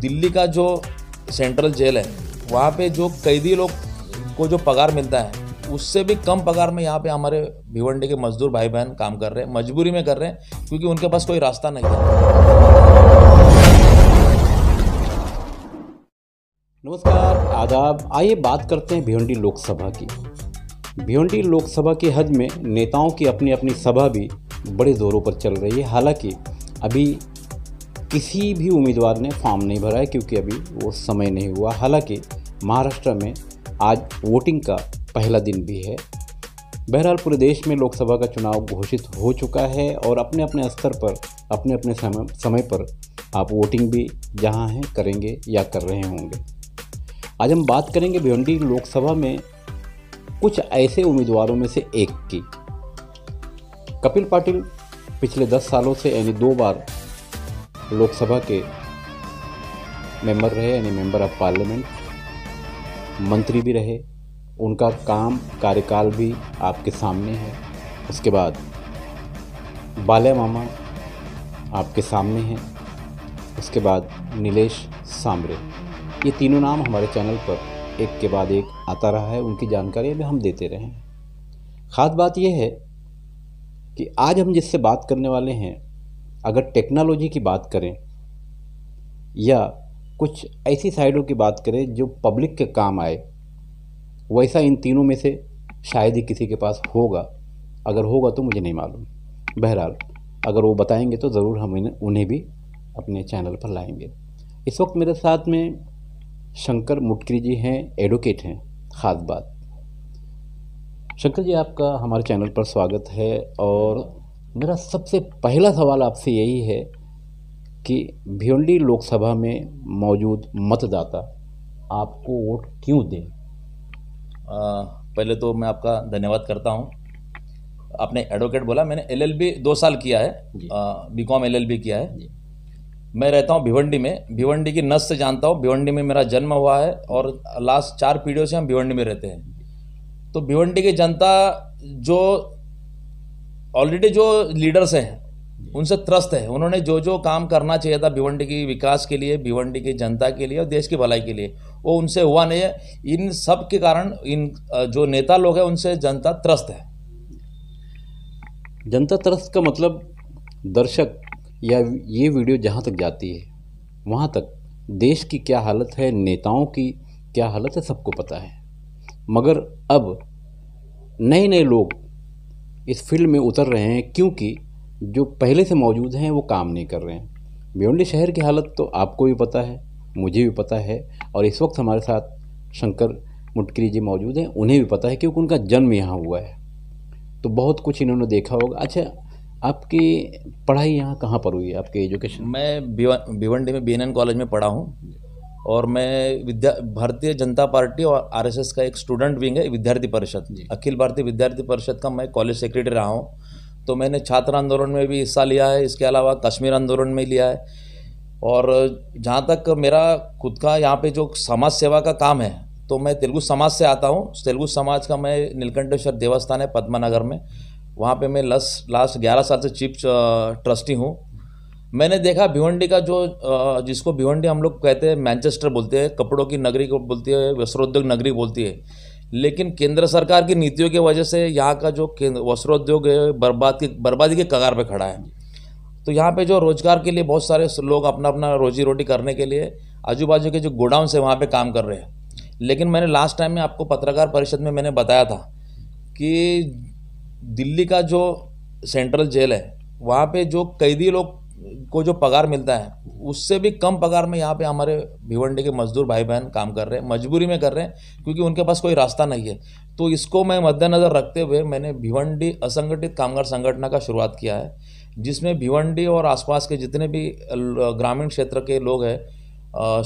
दिल्ली का जो central jail है वहाँ पे जो कैदी लोग को जो पगार मिलता है उससे भी कम पगार में यहाँ पे हमारे भिवंडी के मजदूर भाई बहन काम कर रहे हैं मजबूरी में कर रहे हैं क्योंकि उनके पास कोई रास्ता नहीं है नमस्कार आदाब आइए बात करते हैं भिवंडी लोकसभा की भिवंडी लोकसभा की हद में नेताओं की अपनी अपनी सभा भी बड़े ज़ोरों पर चल रही है हालांकि अभी किसी भी उम्मीदवार ने फॉर्म नहीं भरा है क्योंकि अभी वो समय नहीं हुआ हालांकि महाराष्ट्र में आज वोटिंग का पहला दिन भी है बहरहाल पूरे देश में लोकसभा का चुनाव घोषित हो चुका है और अपने अपने स्तर पर अपने अपने समय समय पर आप वोटिंग भी जहां हैं करेंगे या कर रहे होंगे आज हम बात करेंगे भिवंडी लोकसभा में कुछ ऐसे उम्मीदवारों में से एक की कपिल पाटिल पिछले दस सालों से यानी दो बार लोकसभा के मेंबर रहे यानी मेंबर ऑफ पार्लियामेंट मंत्री भी रहे उनका काम कार्यकाल भी आपके सामने है उसके बाद बाले मामा आपके सामने हैं उसके बाद नीलेश सामरे ये तीनों नाम हमारे चैनल पर एक के बाद एक आता रहा है उनकी जानकारी भी हम देते रहे हैं ख़ास बात यह है कि आज हम जिससे बात करने वाले हैं अगर टेक्नोलॉजी की बात करें या कुछ ऐसी साइडों की बात करें जो पब्लिक के काम आए वैसा इन तीनों में से शायद ही किसी के पास होगा अगर होगा तो मुझे नहीं मालूम बहरहाल अगर वो बताएंगे तो ज़रूर हम उन्हें भी अपने चैनल पर लाएंगे इस वक्त मेरे साथ में शंकर मुटकरी जी हैं एडवोकेट हैं ख़ास बात शंकर जी आपका हमारे चैनल पर स्वागत है और मेरा सबसे पहला सवाल आपसे यही है कि भिवंडी लोकसभा में मौजूद मतदाता आपको वोट क्यों दें पहले तो मैं आपका धन्यवाद करता हूँ आपने एडवोकेट बोला मैंने एलएलबी दो साल किया है बीकॉम एलएलबी किया है मैं रहता हूँ भिवंडी में भिवंडी की नस से जानता हूँ भिवंडी में मेरा जन्म हुआ है और लास्ट चार पीढ़ियों से हम भिवंडी में रहते हैं तो भिवंडी की जनता जो ऑलरेडी जो लीडर्स हैं उनसे त्रस्त है उन्होंने जो जो काम करना चाहिए था भिवंडी की विकास के लिए भिवंडी की जनता के लिए और देश की भलाई के लिए वो उनसे हुआ नहीं है इन सब के कारण इन जो नेता लोग हैं उनसे जनता त्रस्त है जनता त्रस्त का मतलब दर्शक या ये वीडियो जहाँ तक जाती है वहाँ तक देश की क्या हालत है नेताओं की क्या हालत है सबको पता है मगर अब नए नए लोग इस फील्ड में उतर रहे हैं क्योंकि जो पहले से मौजूद हैं वो काम नहीं कर रहे हैं भिवंडी शहर की हालत तो आपको भी पता है मुझे भी पता है और इस वक्त हमारे साथ शंकर मुटकरी जी मौजूद हैं उन्हें भी पता है क्योंकि उनका जन्म यहाँ हुआ है तो बहुत कुछ इन्होंने देखा होगा अच्छा आपकी पढ़ाई यहाँ कहाँ पर हुई है आपके एजुकेशन मैं भिवंडी में बी कॉलेज में पढ़ा हूँ और मैं विद्या भारतीय जनता पार्टी और आरएसएस का एक स्टूडेंट विंग है विद्यार्थी परिषद अखिल भारतीय विद्यार्थी परिषद का मैं कॉलेज सेक्रेटरी रहा हूँ तो मैंने छात्र आंदोलन में भी हिस्सा लिया है इसके अलावा कश्मीर आंदोलन में लिया है और जहाँ तक मेरा खुद का यहाँ पे जो समाज सेवा का काम है तो मैं तेलुगु समाज से आता हूँ तेलुगु समाज का मैं नीलकंठेश्वर देवस्थान है पद्मानगर में वहाँ पे मैं लस लास्ट ग्यारह साल से चीफ ट्रस्टी हूँ मैंने देखा भिवंडी का जो जिसको भिवंडी हम लोग कहते हैं मैनचेस्टर बोलते हैं कपड़ों की नगरी को बोलती है वस्त्रोद्योग नगरी बोलती है लेकिन केंद्र सरकार की नीतियों की वजह से यहाँ का जो वस्त्रोद्योग है बर्बाद की बर्बादी के कगार पर खड़ा है तो यहाँ पे जो रोज़गार के लिए बहुत सारे लोग अपना अपना रोजी रोटी करने के लिए आजू बाजू के जो गोडाउन से वहाँ पर काम कर रहे हैं लेकिन मैंने लास्ट टाइम में आपको पत्रकार परिषद में मैंने बताया था कि दिल्ली का जो सेंट्रल जेल है वहाँ पे जो कैदी लोग को जो पगार मिलता है उससे भी कम पगार में यहाँ पे हमारे भिवंडी के मजदूर भाई बहन काम कर रहे हैं मजबूरी में कर रहे हैं क्योंकि उनके पास कोई रास्ता नहीं है तो इसको मैं मद्देनज़र रखते हुए मैंने भिवंडी असंगठित कामगार संगठन का शुरुआत किया है जिसमें भिवंडी और आसपास के जितने भी ग्रामीण क्षेत्र के लोग हैं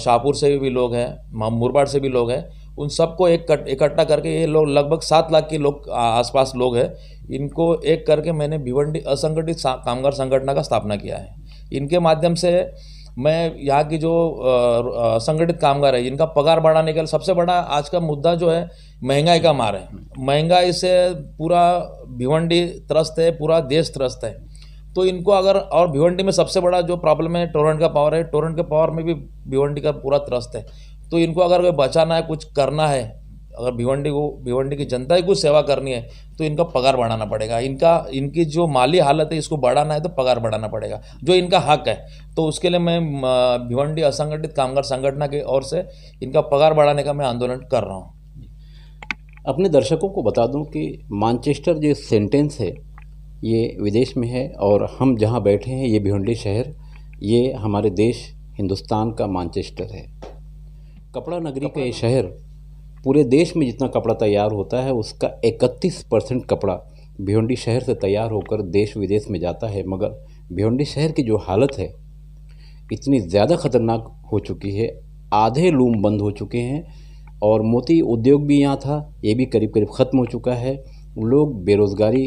शाहपुर से भी लोग हैं मुरबाड़ से भी लोग हैं उन सबको एक इकट्ठा करके ये लोग लगभग सात लाख के लोग आसपास लोग हैं इनको एक करके मैंने भिवंडी असंगठित कामगार संगठन का स्थापना किया है इनके माध्यम से मैं यहाँ की जो संगठित कामगार है इनका पगार बढ़ाने के लिए सबसे बड़ा आज का मुद्दा जो है महंगाई का मार है महंगाई से पूरा भिवंडी त्रस्त है पूरा देश त्रस्त है तो इनको अगर और भिवंडी में सबसे बड़ा जो प्रॉब्लम है टोरेंट का पावर है टोरेंट के पावर में भी भिवंडी का पूरा त्रस्त है तो इनको अगर बचाना है कुछ करना है अगर भिवंडी को भिवंडी की जनता ही कुछ सेवा करनी है तो इनका पगार बढ़ाना पड़ेगा इनका इनकी जो माली हालत है इसको बढ़ाना है तो पगार बढ़ाना पड़ेगा जो इनका हक है तो उसके लिए मैं भिवंडी असंगठित कामगार संगठन की ओर से इनका पगार बढ़ाने का मैं आंदोलन कर रहा हूँ अपने दर्शकों को बता दूँ कि मानचेस्टर जो सेंटेंस है ये विदेश में है और हम जहाँ बैठे हैं ये भिवंडी शहर ये हमारे देश हिंदुस्तान का मानचेस्टर है कपड़ा नगरी का ये शहर पूरे देश में जितना कपड़ा तैयार होता है उसका 31 परसेंट कपड़ा भिवंडी शहर से तैयार होकर देश विदेश में जाता है मगर भिवंडी शहर की जो हालत है इतनी ज़्यादा खतरनाक हो चुकी है आधे लूम बंद हो चुके हैं और मोती उद्योग भी यहाँ था ये भी करीब करीब ख़त्म हो चुका है लोग बेरोज़गारी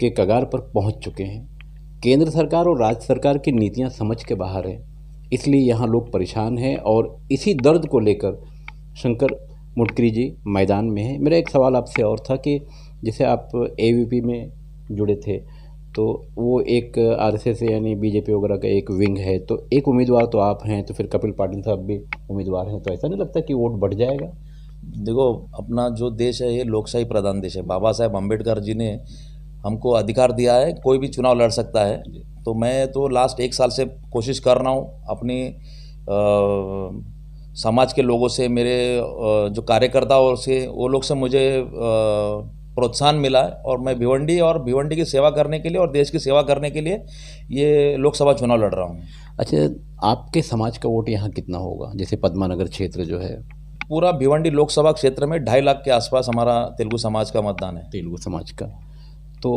के कगार पर पहुँच चुके हैं केंद्र सरकार और राज्य सरकार की नीतियाँ समझ के बाहर हैं इसलिए यहाँ लोग परेशान हैं और इसी दर्द को लेकर शंकर मुटकरी जी मैदान में है मेरा एक सवाल आपसे और था कि जैसे आप ए में जुड़े थे तो वो एक आर से यानी बीजेपी वगैरह का एक विंग है तो एक उम्मीदवार तो आप हैं तो फिर कपिल पाटिल साहब भी उम्मीदवार हैं तो ऐसा नहीं लगता कि वोट बढ़ जाएगा देखो अपना जो देश है ये लोकशाही प्रधान देश है बाबा साहेब अम्बेडकर जी ने हमको अधिकार दिया है कोई भी चुनाव लड़ सकता है तो मैं तो लास्ट एक साल से कोशिश कर रहा हूँ अपनी आ, समाज के लोगों से मेरे जो कार्यकर्ता और से वो लोग से मुझे प्रोत्साहन मिला और मैं भिवंडी और भिवंडी की सेवा करने के लिए और देश की सेवा करने के लिए ये लोकसभा चुनाव लड़ रहा हूँ अच्छा आपके समाज का वोट यहाँ कितना होगा जैसे पद्मानगर क्षेत्र जो है पूरा भिवंडी लोकसभा क्षेत्र में ढाई लाख के आसपास हमारा तेलुगु समाज का मतदान है तेलुगु समाज का तो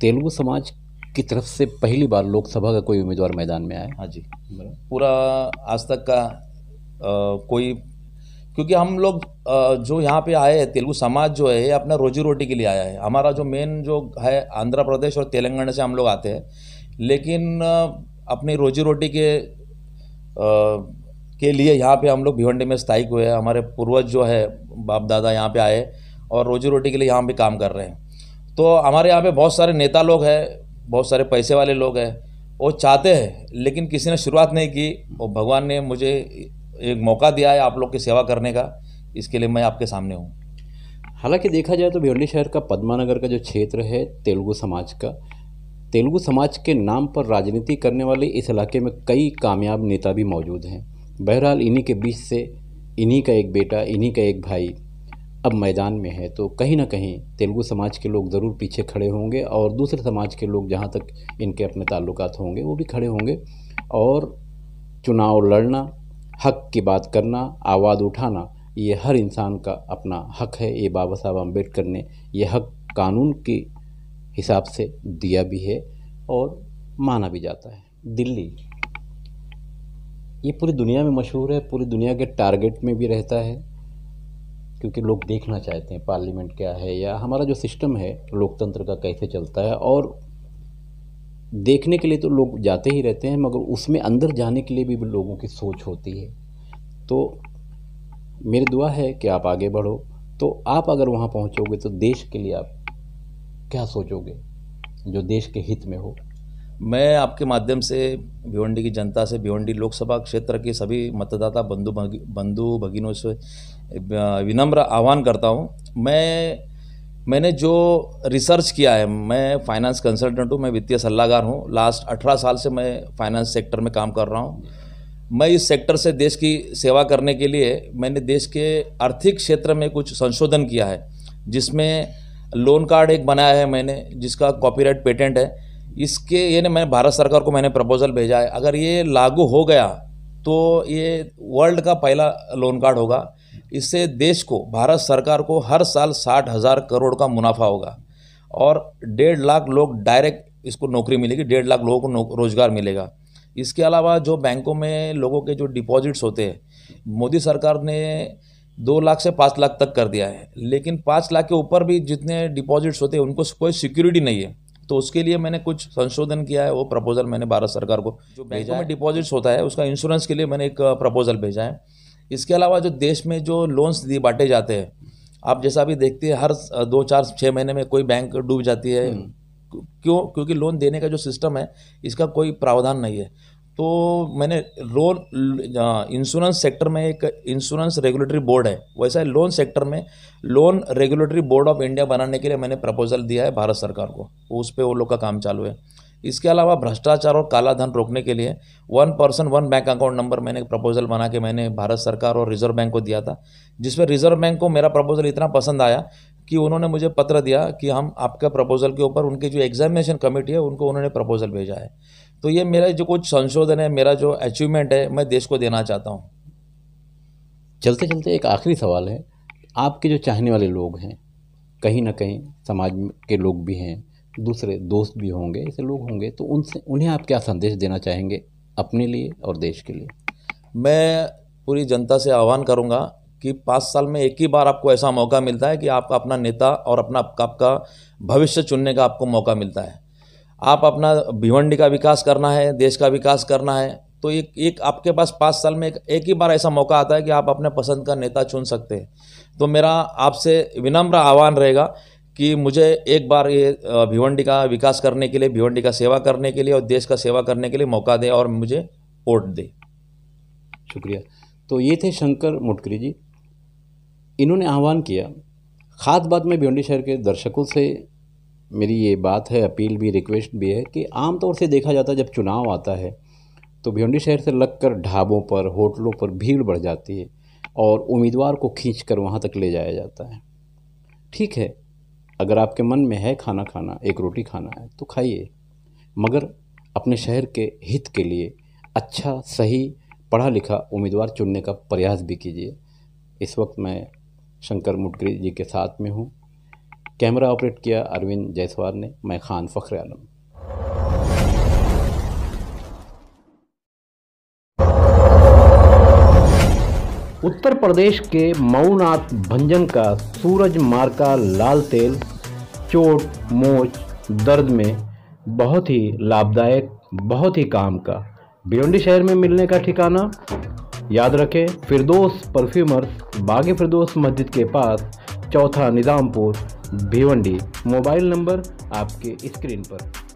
तेलुगु समाज की तरफ से पहली बार लोकसभा का कोई उम्मीदवार मैदान में आया हाँ जी पूरा आज तक का कोई क्योंकि हम लोग जो यहाँ पे आए हैं तेलुगु समाज जो है अपना रोजी रोटी के लिए आया है हमारा जो मेन जो है आंध्र प्रदेश और तेलंगाना से हम लोग आते हैं लेकिन अपनी रोजी रोटी के आ, के लिए यहाँ पे हम लोग भिवंडी में स्थायिक हुए हैं हमारे पूर्वज जो है बाप दादा यहाँ पे आए और रोजी रोटी के लिए यहाँ पे काम कर रहे हैं तो हमारे यहाँ पे बहुत सारे नेता लोग हैं बहुत सारे पैसे वाले लोग हैं वो चाहते हैं लेकिन किसी ने शुरुआत नहीं की और भगवान ने मुझे एक मौका दिया है आप लोग की सेवा करने का इसके लिए मैं आपके सामने हूँ हालांकि देखा जाए तो भिवंडी शहर का पद्मानगर का जो क्षेत्र है तेलुगु समाज का तेलुगु समाज के नाम पर राजनीति करने वाले इस इलाके में कई कामयाब नेता भी मौजूद हैं बहरहाल इन्हीं के बीच से इन्हीं का एक बेटा इन्हीं का एक भाई अब मैदान में है तो कहीं ना कहीं तेलुगु समाज के लोग ज़रूर पीछे खड़े होंगे और दूसरे समाज के लोग जहाँ तक इनके अपने ताल्लुक होंगे वो भी खड़े होंगे और चुनाव लड़ना हक की बात करना आवाज़ उठाना ये हर इंसान का अपना हक है ये बाबा साहब अम्बेडकर ने यह हक कानून के हिसाब से दिया भी है और माना भी जाता है दिल्ली ये पूरी दुनिया में मशहूर है पूरी दुनिया के टारगेट में भी रहता है क्योंकि लोग देखना चाहते हैं पार्लियामेंट क्या है या हमारा जो सिस्टम है लोकतंत्र का कैसे चलता है और देखने के लिए तो लोग जाते ही रहते हैं मगर उसमें अंदर जाने के लिए भी लोगों की सोच होती है तो मेरी दुआ है कि आप आगे बढ़ो तो आप अगर वहाँ पहुँचोगे तो देश के लिए आप क्या सोचोगे जो देश के हित में हो मैं आपके माध्यम से भिवंडी की जनता से भिवंडी लोकसभा क्षेत्र के सभी मतदाता बंधु बंधु भगिनों से विनम्र आह्वान करता हूँ मैं मैंने जो रिसर्च किया है मैं फाइनेंस कंसल्टेंट हूँ मैं वित्तीय सलाहकार हूँ लास्ट अठारह साल से मैं फाइनेंस सेक्टर में काम कर रहा हूँ मैं इस सेक्टर से देश की सेवा करने के लिए मैंने देश के आर्थिक क्षेत्र में कुछ संशोधन किया है जिसमें लोन कार्ड एक बनाया है मैंने जिसका कॉपीराइट पेटेंट है इसके ये ने मैंने भारत सरकार को मैंने प्रपोजल भेजा है अगर ये लागू हो गया तो ये वर्ल्ड का पहला लोन कार्ड होगा इससे देश को भारत सरकार को हर साल साठ हज़ार करोड़ का मुनाफा होगा और डेढ़ लाख लोग डायरेक्ट इसको नौकरी मिलेगी डेढ़ लाख लोगों को रोज़गार मिलेगा इसके अलावा जो बैंकों में लोगों के जो डिपॉजिट्स होते हैं मोदी सरकार ने दो लाख से पाँच लाख तक कर दिया है लेकिन पाँच लाख के ऊपर भी जितने डिपॉजिट्स होते हैं उनको कोई सिक्योरिटी नहीं है तो उसके लिए मैंने कुछ संशोधन किया है वो प्रपोजल मैंने भारत सरकार को जो बैंकों में डिपॉजिट्स होता है उसका इंश्योरेंस के लिए मैंने एक प्रपोजल भेजा है इसके अलावा जो देश में जो लोन्स दिए बांटे जाते हैं आप जैसा भी देखते हैं हर दो चार छः महीने में कोई बैंक डूब जाती है हम्म। क्यों क्योंकि लोन देने का जो सिस्टम है इसका कोई प्रावधान नहीं है तो मैंने लोन इंश्योरेंस सेक्टर में एक इंश्योरेंस रेगुलेटरी बोर्ड है वैसा है लोन सेक्टर में loan regulatory board of India बनाने के लिए मैंने प्रपोजल दिया है भारत सरकार को उस पर वो लोग का काम चालू है इसके अलावा भ्रष्टाचार और काला धन रोकने के लिए one person one bank account number मैंने प्रपोजल बना के मैंने भारत सरकार और रिजर्व बैंक को दिया था जिसमें रिजर्व बैंक को मेरा प्रपोजल इतना पसंद आया कि उन्होंने मुझे पत्र दिया कि हम आपके प्रपोजल के ऊपर उनकी जो एग्जामिनेशन कमेटी है उनको उन्होंने प्रपोजल भेजा है तो ये मेरा जो कुछ संशोधन है मेरा जो अचीवमेंट है मैं देश को देना चाहता हूँ चलते चलते एक आखिरी सवाल है आपके जो चाहने वाले लोग हैं कहीं ना कहीं समाज के लोग भी हैं दूसरे दोस्त भी होंगे ऐसे लोग होंगे तो उनसे उन्हें आप क्या संदेश देना चाहेंगे अपने लिए और देश के लिए मैं पूरी जनता से आह्वान करूंगा कि पाँच साल में एक ही बार आपको ऐसा मौका मिलता है कि आपका अपना नेता और अपना आपका भविष्य चुनने का आपको मौका मिलता है आप अपना भिवंडी का विकास करना है देश का विकास करना है तो एक एक आपके पास पाँच साल में एक, एक ही बार ऐसा मौका आता है कि आप अपने पसंद का नेता चुन सकते हैं तो मेरा आपसे विनम्र आह्वान रहेगा कि मुझे एक बार ये भिवंडी का विकास करने के लिए भिवंडी का सेवा करने के लिए और देश का सेवा करने के लिए मौका दे और मुझे वोट दे शुक्रिया तो ये थे शंकर मुटकरी जी इन्होंने आह्वान किया खास बात मैं भिवंडी शहर के दर्शकों से मेरी ये बात है अपील भी रिक्वेस्ट भी है कि आमतौर से देखा जाता है जब चुनाव आता है तो भिवंडी शहर से लगकर ढाबों पर होटलों पर भीड़ बढ़ जाती है और उम्मीदवार को खींच कर वहाँ तक ले जाया जाता है ठीक है अगर आपके मन में है खाना खाना एक रोटी खाना है तो खाइए मगर अपने शहर के हित के लिए अच्छा सही पढ़ा लिखा उम्मीदवार चुनने का प्रयास भी कीजिए इस वक्त मैं शंकर मुटगरी जी के साथ में हूँ कैमरा ऑपरेट किया अरविंद जायसवाल ने मैं खान फ़ख्र आलम उत्तर प्रदेश के मऊनाथ भंजन का सूरज मार्का लाल तेल चोट मोच दर्द में बहुत ही लाभदायक बहुत ही काम का भिवंडी शहर में मिलने का ठिकाना याद रखें फिरदोस परफ्यूमर्स बागे फिरदोस मस्जिद के पास चौथा निज़ामपुर भिवंडी मोबाइल नंबर आपके स्क्रीन पर